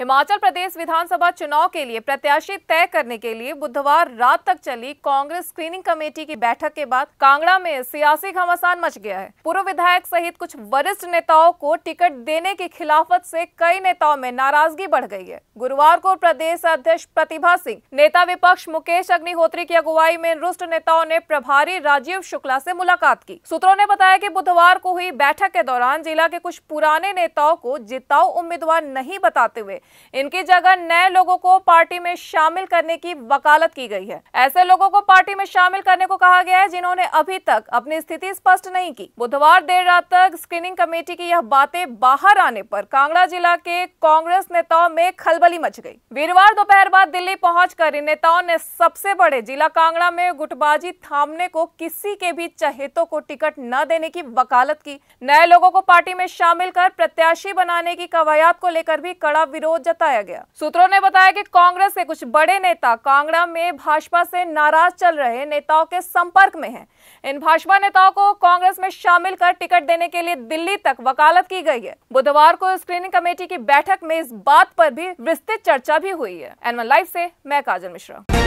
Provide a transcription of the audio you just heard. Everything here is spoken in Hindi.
हिमाचल प्रदेश विधानसभा चुनाव के लिए प्रत्याशी तय करने के लिए बुधवार रात तक चली कांग्रेस स्क्रीनिंग कमेटी की बैठक के बाद कांगड़ा में सियासी घमासान मच गया है पूर्व विधायक सहित कुछ वरिष्ठ नेताओं को टिकट देने की खिलाफत से कई नेताओं में नाराजगी बढ़ गई है गुरुवार को प्रदेश अध्यक्ष प्रतिभा सिंह नेता विपक्ष मुकेश अग्निहोत्री की अगुवाई में रुष्ट नेताओं ने प्रभारी राजीव शुक्ला ऐसी मुलाकात की सूत्रों ने बताया की बुधवार को हुई बैठक के दौरान जिला के कुछ पुराने नेताओं को जिताऊ उम्मीदवार नहीं बताते हुए इनकी जगह नए लोगों को पार्टी में शामिल करने की वकालत की गई है ऐसे लोगों को पार्टी में शामिल करने को कहा गया है जिन्होंने अभी तक अपनी स्थिति स्पष्ट नहीं की बुधवार देर रात तक स्क्रीनिंग कमेटी की यह बातें बाहर आने पर कांगड़ा जिला के कांग्रेस नेताओं में खलबली मच गई वीरवार दोपहर बाद दिल्ली पहुँच इन नेताओं ने सबसे बड़े जिला कांगड़ा में गुटबाजी थामने को किसी के भी चहेतों को टिकट न देने की वकालत की नए लोगों को पार्टी में शामिल कर प्रत्याशी बनाने की कवायद को लेकर भी कड़ा विरोध जताया गया सूत्रों ने बताया कि कांग्रेस के कुछ बड़े नेता कांगड़ा में भाजपा से नाराज चल रहे नेताओं के संपर्क में हैं। इन भाजपा नेताओं को कांग्रेस में शामिल कर टिकट देने के लिए दिल्ली तक वकालत की गई है बुधवार को स्क्रीनिंग कमेटी की बैठक में इस बात पर भी विस्तृत चर्चा भी हुई है एनवन लाइव से मैं काजल मिश्रा